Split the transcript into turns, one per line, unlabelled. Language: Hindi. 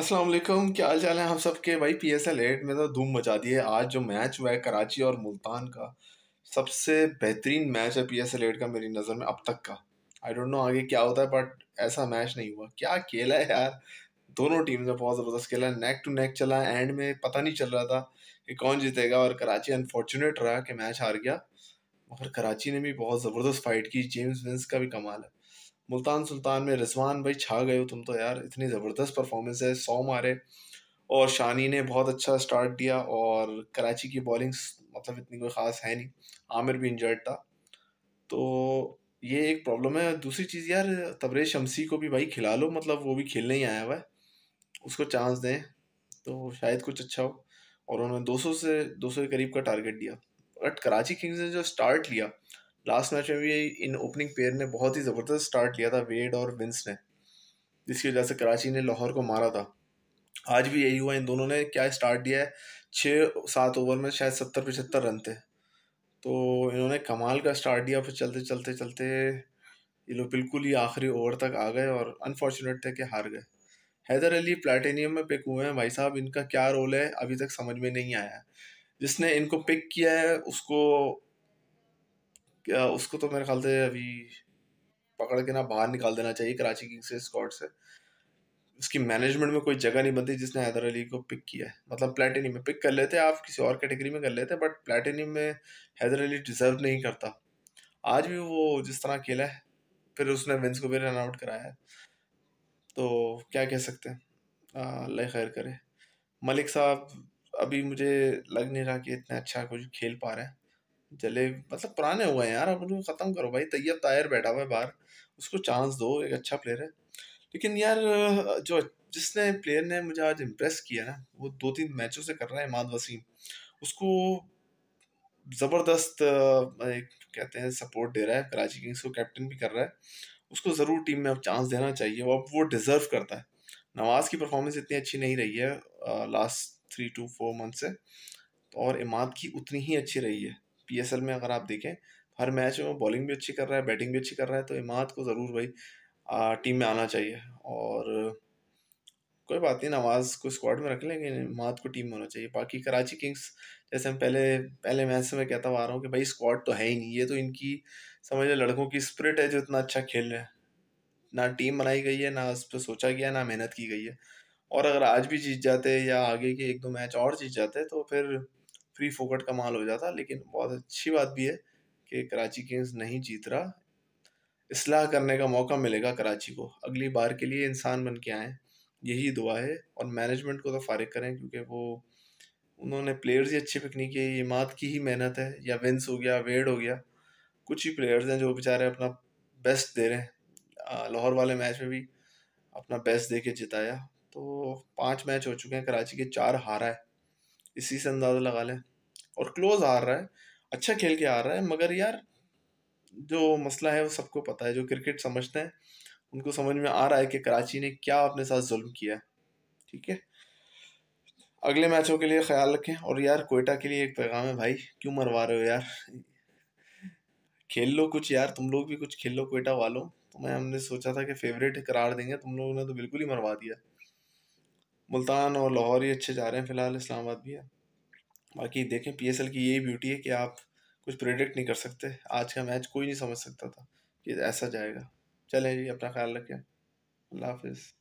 अस्सलाम वालेकुम क्या हाल चाल है हम सब के भाई पी एस एल एट में तो धूम मचा दी है आज जो मैच हुआ है कराची और मुल्तान का सबसे बेहतरीन मैच है पी एस एल एट का मेरी नज़र में अब तक का आई डोंट नो आगे क्या होता है बट ऐसा मैच नहीं हुआ क्या खेला है यार दोनों टीम ने बहुत ज़बरदस्त खेला है नेक टू नेक चला है एंड में पता नहीं चल रहा था कि कौन जीतेगा और कराची अनफॉर्चुनेट रहा कि मैच हार गया मगर कराची ने भी बहुत ज़बरदस्त फाइट की जेम्स विंस का भी कमाल है मुल्तान सुल्तान में रिजवान भाई छा गए हो तुम तो यार इतनी ज़बरदस्त परफॉर्मेंस है सौ मारे और शानी ने बहुत अच्छा स्टार्ट दिया और कराची की बॉलिंग मतलब इतनी कोई ख़ास है नहीं आमिर भी इंजर्ड था तो ये एक प्रॉब्लम है दूसरी चीज़ यार तबरेज शमसी को भी भाई खिला लो मतलब वो भी खेलने ही आया हुआ है उसको चांस दें तो शायद कुछ अच्छा हो और उन्होंने 200 से 200 के करीब का टारगेट दिया बट कराची किंग्स ने जो स्टार्ट लिया लास्ट मैच में भी इन ओपनिंग पेयर ने बहुत ही ज़बरदस्त स्टार्ट लिया था वेड और विंस ने जिसकी वजह से कराची ने लाहौर को मारा था आज भी यही हुआ इन दोनों ने क्या स्टार्ट दिया है छः सात ओवर में शायद सत्तर पचहत्तर रन थे तो इन्होंने कमाल का स्टार्ट दिया फिर चलते चलते चलते ये लोग बिल्कुल ही आखिरी ओवर तक आ गए और अनफॉर्चुनेट थे कि हार गए हैदर अली प्लेटेनियम में पिक हुए हैं भाई साहब इनका क्या रोल है अभी तक समझ में नहीं आया जिसने इनको पिक किया है उसको उसको तो मेरे ख्याल से अभी पकड़ के ना बाहर निकाल देना चाहिए कराची किंग्स से स्कॉट से उसकी मैनेजमेंट में कोई जगह नहीं बनती जिसने हैदर अली को पिक किया है मतलब प्लेटिनम में पिक कर लेते आप किसी और कैटेगरी में कर लेते बट प्लेटिनियम में हैदर अली डिज़र्व नहीं करता आज भी वो जिस तरह खेला है फिर उसने विंस को भी रन आउट कराया है तो क्या कह सकते हैं अल्लाह खैर करे मलिक साहब अभी मुझे लग नहीं रहा कि इतना अच्छा कुछ खेल पा रहे हैं जले मतलब पुराने हो गए यार अब उनको ख़त्म करो भाई तैयब तायर बैठा हुआ है बाहर उसको चांस दो एक अच्छा प्लेयर है लेकिन यार जो जिसने प्लेयर ने मुझे आज इम्प्रेस किया ना वो दो तीन मैचों से कर रहा है इमाद वसीम उसको ज़बरदस्त एक कहते हैं सपोर्ट दे रहा है कराची किंग्स को कैप्टन भी कर रहा है उसको ज़रूर टीम में अब चांस देना चाहिए वो अब वो डिज़र्व करता है नवाज़ की परफॉर्मेंस इतनी अच्छी नहीं रही है last three two four month से और इमाद की उतनी ही अच्छी रही है पी में अगर आप देखें हर मैच में वो बॉलिंग भी अच्छी कर रहा है बैटिंग भी अच्छी कर रहा है तो इमाद को ज़रूर भाई आ, टीम में आना चाहिए और कोई बात नहीं नवाज़ को स्क्वाड में रख लेंगे इमाद को टीम में होना चाहिए बाकी कराची किंग्स जैसे हम पहले पहले मैच से मैं कहता हुआ आ रहा हूँ कि भाई स्क्वाड तो है ही नहीं ये तो इनकी समझ लो लड़कों की स्प्रिट है जो इतना अच्छा खेल रहे हैं ना टीम बनाई गई है ना उस पर सोचा गया ना मेहनत की गई है और अगर आज भी जीत जाते या आगे के एक दो मैच और जीत जाते तो फिर फ्री फोकट का माल हो जाता लेकिन बहुत अच्छी बात भी है कि कराची किंग्स नहीं जीत रहा इसलाह करने का मौका मिलेगा कराची को अगली बार के लिए इंसान बन के आए यही दुआ है और मैनेजमेंट को तो फारिग करें क्योंकि वो उन्होंने प्लेयर्स ही अच्छे पिक नहीं किए ये मात की ही मेहनत है या विंस हो गया वेड हो गया कुछ ही प्लेयर्स हैं जो बेचारे अपना बेस्ट दे रहे हैं लाहौर वाले मैच में भी अपना बेस्ट दे के जिताया तो पाँच मैच हो चुके हैं कराची के चार हारा है इसी से अंदाज़ा लगा लें और क्लोज आ रहा है अच्छा खेल के आ रहा है मगर यार जो मसला है वो सबको पता है जो क्रिकेट समझते हैं उनको समझ में आ रहा है कि कराची ने क्या अपने साथ जुल्म किया है ठीक है अगले मैचों के लिए ख्याल रखें और यार कोयटा के लिए एक पैगाम है भाई क्यों मरवा रहे हो यार खेल लो कुछ यार तुम लोग भी कुछ खेल लो कोयटा वालों तो मैं हमने सोचा था कि फेवरेट करार देंगे तुम लोगों ने तो बिल्कुल ही मरवा दिया मुल्तान और लाहौर ही अच्छे जा रहे हैं फ़िलहाल इस्लामाबाद भी है बाकी देखें पी की यही ब्यूटी है कि आप कुछ प्रिडिक्ट नहीं कर सकते आज का मैच कोई नहीं समझ सकता था कि ऐसा जाएगा चलें जी अपना ख्याल रखें अल्लाह हाफिज़